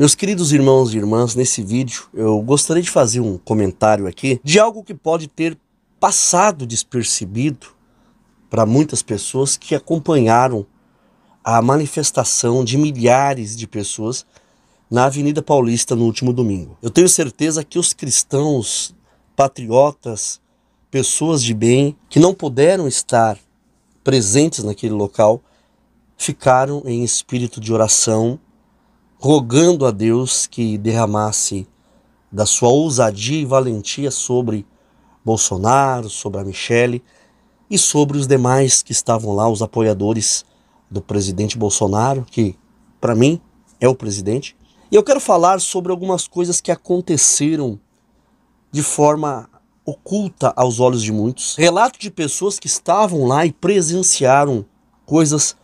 Meus queridos irmãos e irmãs, nesse vídeo eu gostaria de fazer um comentário aqui de algo que pode ter passado despercebido para muitas pessoas que acompanharam a manifestação de milhares de pessoas na Avenida Paulista no último domingo. Eu tenho certeza que os cristãos, patriotas, pessoas de bem que não puderam estar presentes naquele local ficaram em espírito de oração rogando a Deus que derramasse da sua ousadia e valentia sobre Bolsonaro, sobre a Michelle e sobre os demais que estavam lá, os apoiadores do presidente Bolsonaro, que para mim é o presidente. E eu quero falar sobre algumas coisas que aconteceram de forma oculta aos olhos de muitos. Relato de pessoas que estavam lá e presenciaram coisas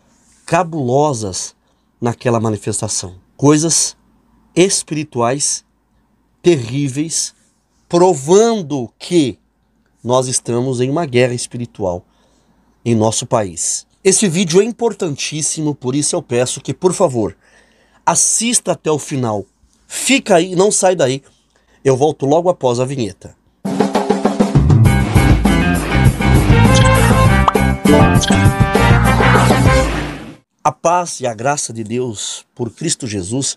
cabulosas naquela manifestação coisas espirituais terríveis, provando que nós estamos em uma guerra espiritual em nosso país. Esse vídeo é importantíssimo, por isso eu peço que, por favor, assista até o final. Fica aí, não sai daí. Eu volto logo após a vinheta. Música a paz e a graça de Deus por Cristo Jesus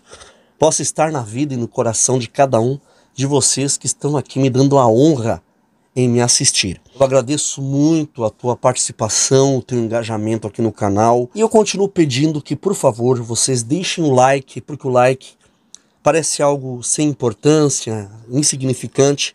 possa estar na vida e no coração de cada um de vocês que estão aqui me dando a honra em me assistir. Eu agradeço muito a tua participação, o teu engajamento aqui no canal e eu continuo pedindo que, por favor, vocês deixem o like, porque o like parece algo sem importância, insignificante,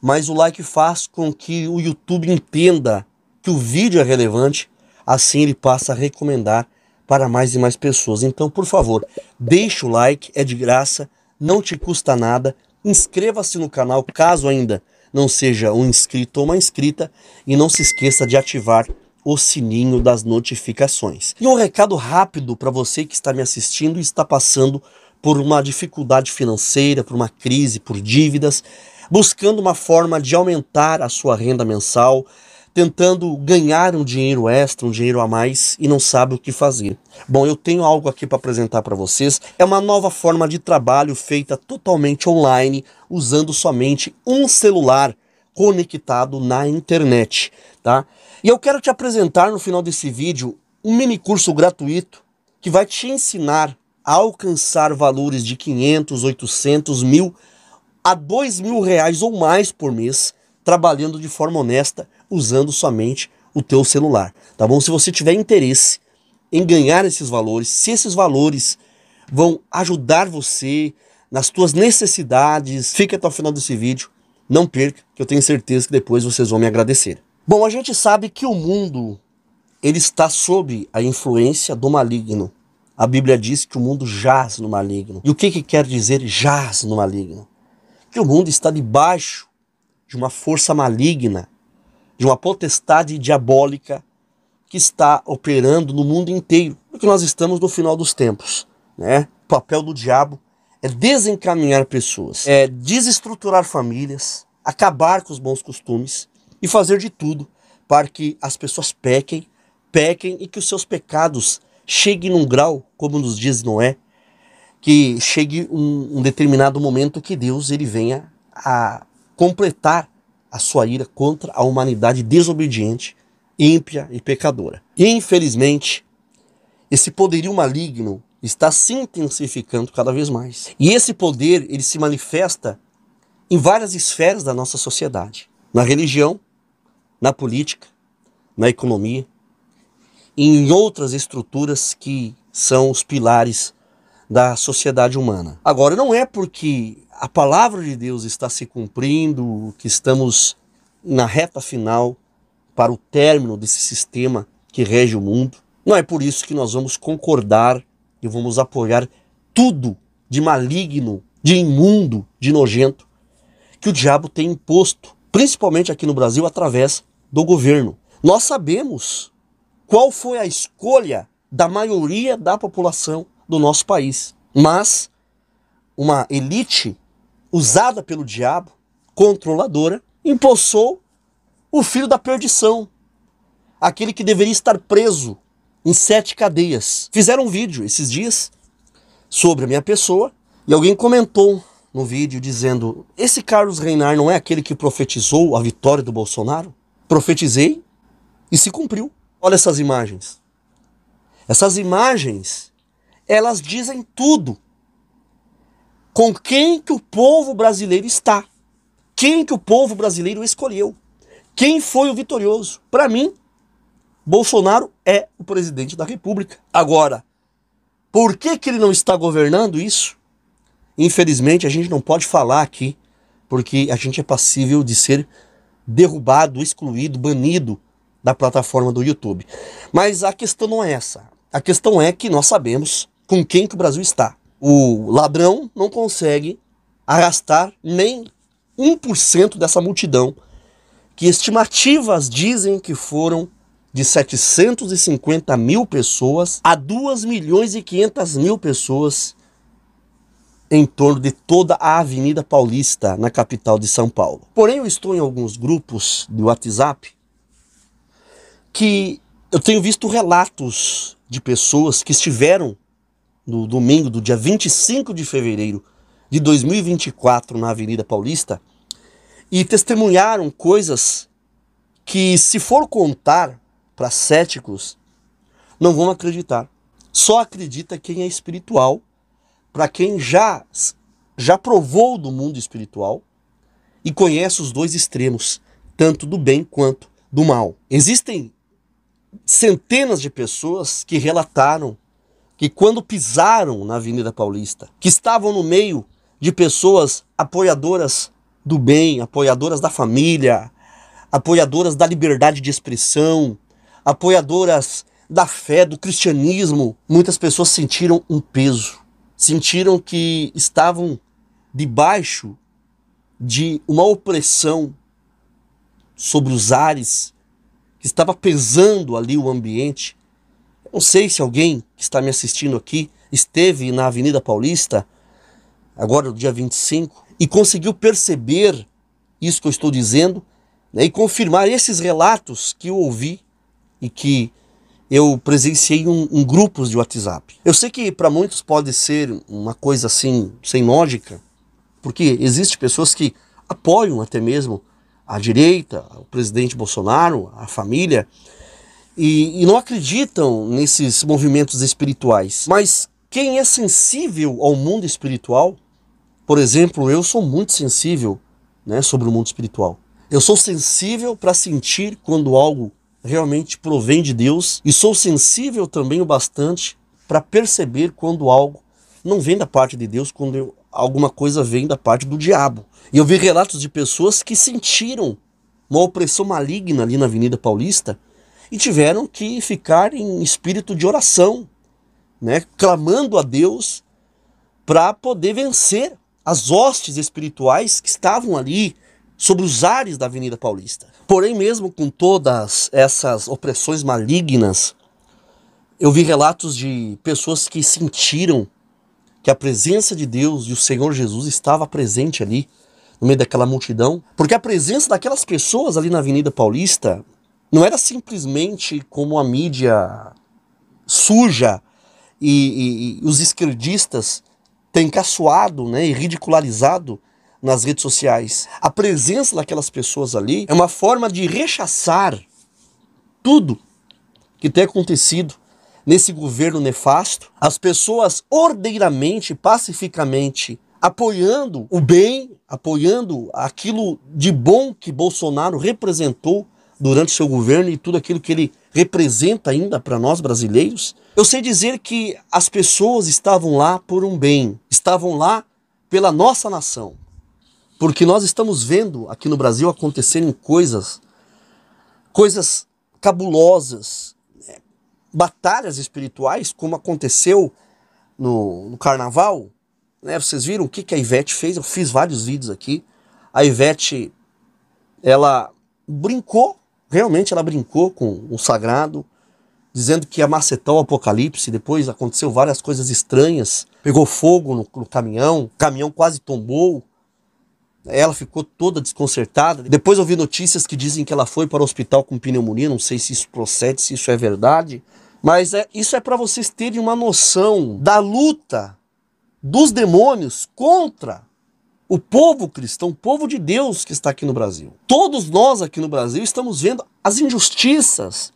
mas o like faz com que o YouTube entenda que o vídeo é relevante, assim ele passa a recomendar para mais e mais pessoas. Então, por favor, deixa o like, é de graça, não te custa nada. Inscreva-se no canal caso ainda não seja um inscrito ou uma inscrita e não se esqueça de ativar o sininho das notificações. E um recado rápido para você que está me assistindo e está passando por uma dificuldade financeira, por uma crise, por dívidas, buscando uma forma de aumentar a sua renda mensal, tentando ganhar um dinheiro extra, um dinheiro a mais e não sabe o que fazer. Bom, eu tenho algo aqui para apresentar para vocês. É uma nova forma de trabalho feita totalmente online, usando somente um celular conectado na internet, tá? E eu quero te apresentar no final desse vídeo um mini curso gratuito que vai te ensinar a alcançar valores de 500, 800, mil a dois mil reais ou mais por mês trabalhando de forma honesta usando somente o teu celular, tá bom? Se você tiver interesse em ganhar esses valores, se esses valores vão ajudar você nas tuas necessidades, fique até o final desse vídeo, não perca, que eu tenho certeza que depois vocês vão me agradecer. Bom, a gente sabe que o mundo ele está sob a influência do maligno. A Bíblia diz que o mundo jaz no maligno. E o que, que quer dizer jaz no maligno? Que o mundo está debaixo de uma força maligna de uma potestade diabólica que está operando no mundo inteiro, porque é nós estamos no final dos tempos. Né? O papel do diabo é desencaminhar pessoas, é desestruturar famílias, acabar com os bons costumes e fazer de tudo para que as pessoas pequem, pequem e que os seus pecados cheguem num grau, como nos diz Noé, que chegue um, um determinado momento que Deus ele venha a completar a sua ira contra a humanidade desobediente, ímpia e pecadora. E, infelizmente, esse poderio maligno está se intensificando cada vez mais. E esse poder, ele se manifesta em várias esferas da nossa sociedade, na religião, na política, na economia, em outras estruturas que são os pilares da sociedade humana. Agora, não é porque a palavra de Deus está se cumprindo, que estamos na reta final para o término desse sistema que rege o mundo. Não é por isso que nós vamos concordar e vamos apoiar tudo de maligno, de imundo, de nojento que o diabo tem imposto, principalmente aqui no Brasil, através do governo. Nós sabemos qual foi a escolha da maioria da população do nosso país. Mas uma elite usada pelo diabo, controladora, impulsou o filho da perdição, aquele que deveria estar preso em sete cadeias. Fizeram um vídeo esses dias sobre a minha pessoa e alguém comentou no vídeo dizendo: Esse Carlos Reinar não é aquele que profetizou a vitória do Bolsonaro? Profetizei e se cumpriu. Olha essas imagens. Essas imagens elas dizem tudo. Com quem que o povo brasileiro está? Quem que o povo brasileiro escolheu? Quem foi o vitorioso? Para mim, Bolsonaro é o presidente da República. Agora, por que que ele não está governando isso? Infelizmente, a gente não pode falar aqui, porque a gente é passível de ser derrubado, excluído, banido da plataforma do YouTube. Mas a questão não é essa. A questão é que nós sabemos com quem que o Brasil está. O ladrão não consegue arrastar nem 1% dessa multidão, que estimativas dizem que foram de 750 mil pessoas a 2 milhões e 500 mil pessoas em torno de toda a Avenida Paulista, na capital de São Paulo. Porém, eu estou em alguns grupos de WhatsApp que eu tenho visto relatos de pessoas que estiveram no domingo do dia 25 de fevereiro de 2024 na Avenida Paulista e testemunharam coisas que, se for contar para céticos, não vão acreditar. Só acredita quem é espiritual, para quem já, já provou do mundo espiritual e conhece os dois extremos, tanto do bem quanto do mal. Existem centenas de pessoas que relataram que quando pisaram na Avenida Paulista, que estavam no meio de pessoas apoiadoras do bem, apoiadoras da família, apoiadoras da liberdade de expressão, apoiadoras da fé, do cristianismo, muitas pessoas sentiram um peso, sentiram que estavam debaixo de uma opressão sobre os ares, que estava pesando ali o ambiente, não sei se alguém que está me assistindo aqui esteve na Avenida Paulista, agora no dia 25, e conseguiu perceber isso que eu estou dizendo né, e confirmar esses relatos que eu ouvi e que eu presenciei em um, um grupos de WhatsApp. Eu sei que para muitos pode ser uma coisa assim, sem lógica, porque existem pessoas que apoiam até mesmo a direita, o presidente Bolsonaro, a família, e, e não acreditam nesses movimentos espirituais. Mas quem é sensível ao mundo espiritual, por exemplo, eu sou muito sensível né, sobre o mundo espiritual. Eu sou sensível para sentir quando algo realmente provém de Deus e sou sensível também o bastante para perceber quando algo não vem da parte de Deus, quando eu, alguma coisa vem da parte do diabo. E eu vi relatos de pessoas que sentiram uma opressão maligna ali na Avenida Paulista e tiveram que ficar em espírito de oração, né, clamando a Deus para poder vencer as hostes espirituais que estavam ali sobre os ares da Avenida Paulista. Porém, mesmo com todas essas opressões malignas, eu vi relatos de pessoas que sentiram que a presença de Deus e o Senhor Jesus estava presente ali no meio daquela multidão, porque a presença daquelas pessoas ali na Avenida Paulista não era simplesmente como a mídia suja e, e, e os esquerdistas têm caçoado né, e ridicularizado nas redes sociais. A presença daquelas pessoas ali é uma forma de rechaçar tudo que tem acontecido nesse governo nefasto. As pessoas ordeiramente, pacificamente, apoiando o bem, apoiando aquilo de bom que Bolsonaro representou durante seu governo e tudo aquilo que ele representa ainda para nós brasileiros, eu sei dizer que as pessoas estavam lá por um bem, estavam lá pela nossa nação. Porque nós estamos vendo aqui no Brasil acontecerem coisas, coisas cabulosas, né? batalhas espirituais, como aconteceu no, no carnaval. Né? Vocês viram o que, que a Ivete fez? Eu fiz vários vídeos aqui. A Ivete, ela brincou realmente ela brincou com o sagrado, dizendo que ia macetar o apocalipse. Depois aconteceu várias coisas estranhas. Pegou fogo no, no caminhão, o caminhão quase tombou. Ela ficou toda desconcertada. Depois ouvi notícias que dizem que ela foi para o hospital com pneumonia. Não sei se isso procede, se isso é verdade. Mas é, isso é para vocês terem uma noção da luta dos demônios contra o povo cristão, o povo de Deus que está aqui no Brasil. Todos nós aqui no Brasil estamos vendo as injustiças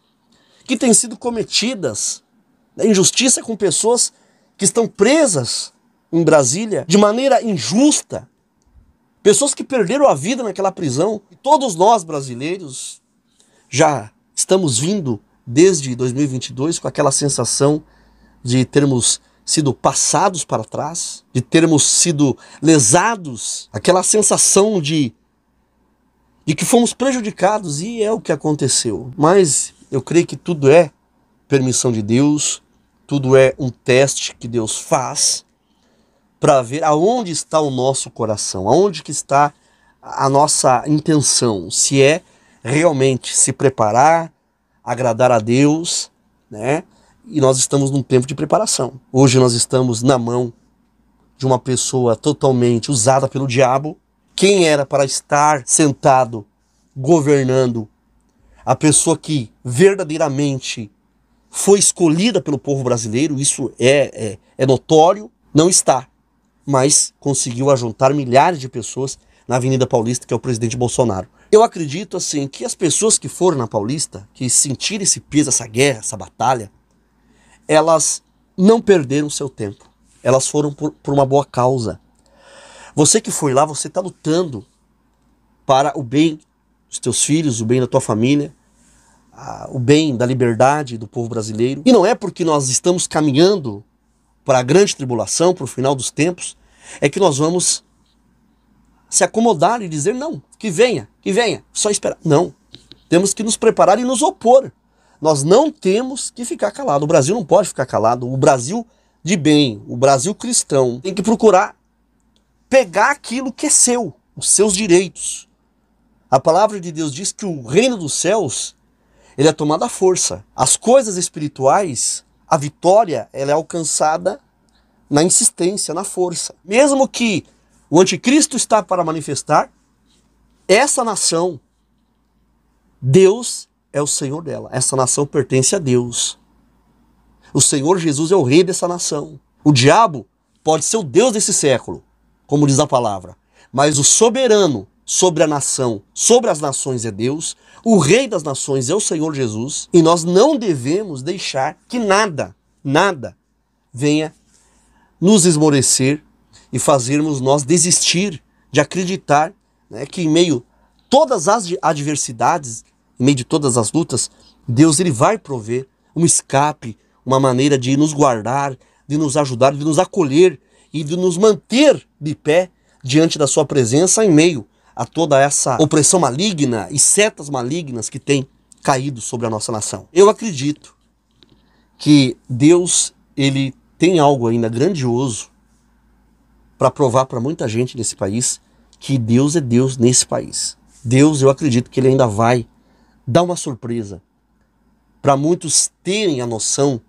que têm sido cometidas. A injustiça com pessoas que estão presas em Brasília de maneira injusta. Pessoas que perderam a vida naquela prisão. Todos nós brasileiros já estamos vindo desde 2022 com aquela sensação de termos sido passados para trás, de termos sido lesados, aquela sensação de de que fomos prejudicados e é o que aconteceu. Mas eu creio que tudo é permissão de Deus, tudo é um teste que Deus faz para ver aonde está o nosso coração, aonde que está a nossa intenção, se é realmente se preparar, agradar a Deus, né? E nós estamos num tempo de preparação. Hoje nós estamos na mão de uma pessoa totalmente usada pelo diabo. Quem era para estar sentado governando? A pessoa que verdadeiramente foi escolhida pelo povo brasileiro, isso é, é, é notório, não está. Mas conseguiu ajuntar milhares de pessoas na Avenida Paulista, que é o presidente Bolsonaro. Eu acredito assim que as pessoas que foram na Paulista, que sentiram esse peso, essa guerra, essa batalha, elas não perderam seu tempo. Elas foram por, por uma boa causa. Você que foi lá, você está lutando para o bem dos teus filhos, o bem da tua família, a, o bem da liberdade do povo brasileiro. E não é porque nós estamos caminhando para a grande tribulação, para o final dos tempos, é que nós vamos se acomodar e dizer não, que venha, que venha, só esperar. Não. Temos que nos preparar e nos opor. Nós não temos que ficar calado. O Brasil não pode ficar calado. O Brasil de bem, o Brasil cristão, tem que procurar pegar aquilo que é seu, os seus direitos. A palavra de Deus diz que o reino dos céus ele é tomado à força. As coisas espirituais, a vitória, ela é alcançada na insistência, na força. Mesmo que o anticristo está para manifestar, essa nação, Deus é o Senhor dela. Essa nação pertence a Deus. O Senhor Jesus é o rei dessa nação. O diabo pode ser o Deus desse século, como diz a palavra, mas o soberano sobre a nação, sobre as nações é Deus, o rei das nações é o Senhor Jesus, e nós não devemos deixar que nada, nada venha nos esmorecer e fazermos nós desistir de acreditar né, que em meio a todas as adversidades em meio de todas as lutas, Deus ele vai prover um escape, uma maneira de nos guardar, de nos ajudar, de nos acolher e de nos manter de pé diante da sua presença em meio a toda essa opressão maligna e setas malignas que tem caído sobre a nossa nação. Eu acredito que Deus ele tem algo ainda grandioso para provar para muita gente nesse país que Deus é Deus nesse país. Deus, eu acredito que ele ainda vai dá uma surpresa para muitos terem a noção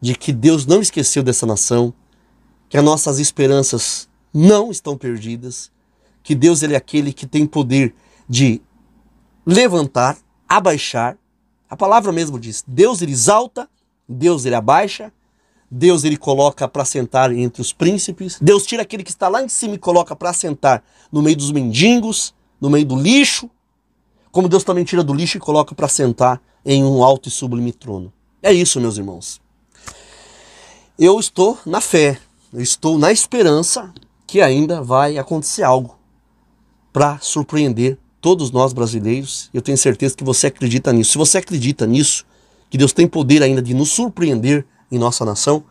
de que Deus não esqueceu dessa nação, que as nossas esperanças não estão perdidas, que Deus ele é aquele que tem poder de levantar, abaixar. A palavra mesmo diz: Deus ele exalta, Deus ele abaixa, Deus ele coloca para sentar entre os príncipes. Deus tira aquele que está lá em cima e coloca para sentar no meio dos mendigos, no meio do lixo, como Deus também tira do lixo e coloca para sentar em um alto e sublime trono. É isso, meus irmãos. Eu estou na fé, eu estou na esperança que ainda vai acontecer algo para surpreender todos nós brasileiros. Eu tenho certeza que você acredita nisso. Se você acredita nisso, que Deus tem poder ainda de nos surpreender em nossa nação,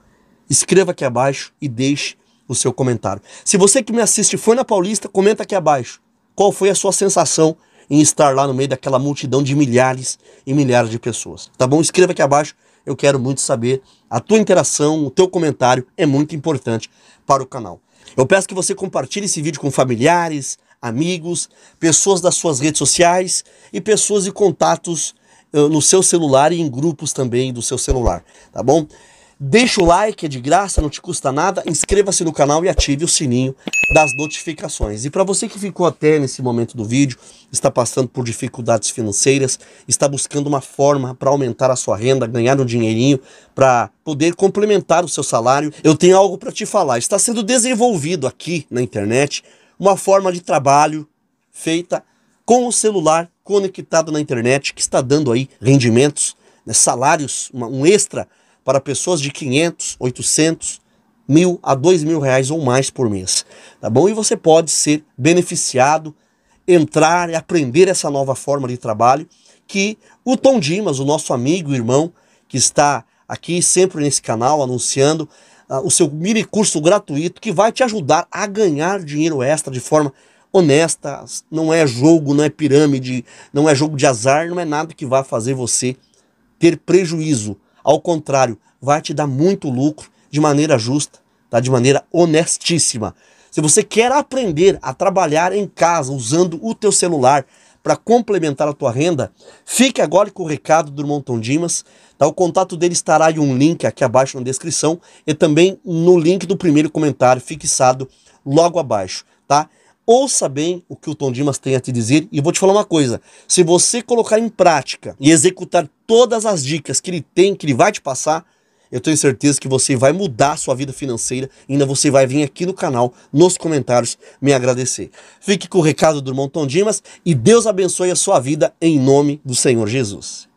escreva aqui abaixo e deixe o seu comentário. Se você que me assiste foi na Paulista, comenta aqui abaixo qual foi a sua sensação em estar lá no meio daquela multidão de milhares e milhares de pessoas. Tá bom? Escreva aqui abaixo, eu quero muito saber. A tua interação, o teu comentário é muito importante para o canal. Eu peço que você compartilhe esse vídeo com familiares, amigos, pessoas das suas redes sociais e pessoas e contatos eh, no seu celular e em grupos também do seu celular, tá bom? Deixa o like, é de graça, não te custa nada. Inscreva-se no canal e ative o sininho das notificações. E para você que ficou até nesse momento do vídeo, está passando por dificuldades financeiras, está buscando uma forma para aumentar a sua renda, ganhar um dinheirinho, para poder complementar o seu salário, eu tenho algo para te falar. Está sendo desenvolvido aqui na internet uma forma de trabalho feita com o celular conectado na internet que está dando aí rendimentos, né, salários, uma, um extra para pessoas de 500, 800, mil a dois mil reais ou mais por mês, tá bom? E você pode ser beneficiado, entrar e aprender essa nova forma de trabalho que o Tom Dimas, o nosso amigo e irmão, que está aqui sempre nesse canal anunciando uh, o seu mini curso gratuito que vai te ajudar a ganhar dinheiro extra de forma honesta, não é jogo, não é pirâmide, não é jogo de azar, não é nada que vá fazer você ter prejuízo. Ao contrário, vai te dar muito lucro de maneira justa, tá? de maneira honestíssima. Se você quer aprender a trabalhar em casa usando o teu celular para complementar a tua renda, fique agora com o recado do irmão Tom Dimas. Tá? O contato dele estará em um link aqui abaixo na descrição e também no link do primeiro comentário fixado logo abaixo. Tá? Ouça bem o que o Tom Dimas tem a te dizer e vou te falar uma coisa: se você colocar em prática e executar todas as dicas que ele tem, que ele vai te passar, eu tenho certeza que você vai mudar a sua vida financeira. Ainda você vai vir aqui no canal, nos comentários, me agradecer. Fique com o recado do irmão Tom Dimas e Deus abençoe a sua vida em nome do Senhor Jesus.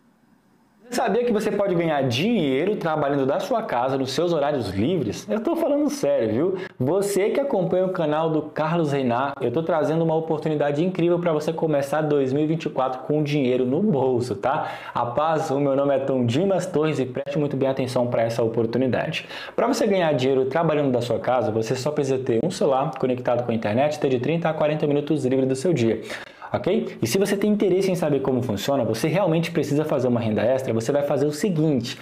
Sabia que você pode ganhar dinheiro trabalhando da sua casa nos seus horários livres? Eu estou falando sério, viu? Você que acompanha o canal do Carlos Reinar, eu estou trazendo uma oportunidade incrível para você começar 2024 com dinheiro no bolso, tá? A paz, o meu nome é Tom Dimas Torres e preste muito bem atenção para essa oportunidade. Para você ganhar dinheiro trabalhando da sua casa, você só precisa ter um celular conectado com a internet, ter de 30 a 40 minutos livre do seu dia ok? E se você tem interesse em saber como funciona, você realmente precisa fazer uma renda extra, você vai fazer o seguinte: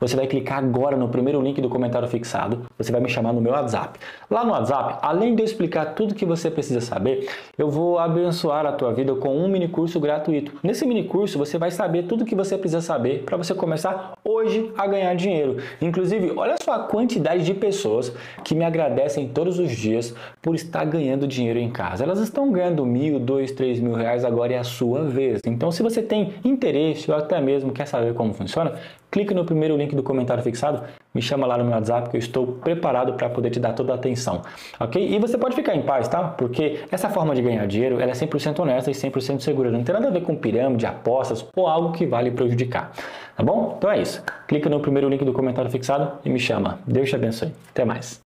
você vai clicar agora no primeiro link do comentário fixado, você vai me chamar no meu WhatsApp. Lá no WhatsApp, além de eu explicar tudo que você precisa saber, eu vou abençoar a tua vida com um mini curso gratuito. Nesse mini curso, você vai saber tudo que você precisa saber para você começar hoje a ganhar dinheiro. Inclusive, olha só a quantidade de pessoas que me agradecem todos os dias por estar ganhando dinheiro em casa. Elas estão ganhando mil, dois, três mil reais, agora é a sua vez. Então, se você tem interesse ou até mesmo quer saber como funciona, clique no primeiro link link do comentário fixado, me chama lá no meu WhatsApp que eu estou preparado para poder te dar toda a atenção, ok? E você pode ficar em paz, tá? Porque essa forma de ganhar dinheiro, ela é 100% honesta e 100% segura, não tem nada a ver com pirâmide, apostas ou algo que vale prejudicar, tá bom? Então é isso, clica no primeiro link do comentário fixado e me chama. Deus te abençoe, até mais.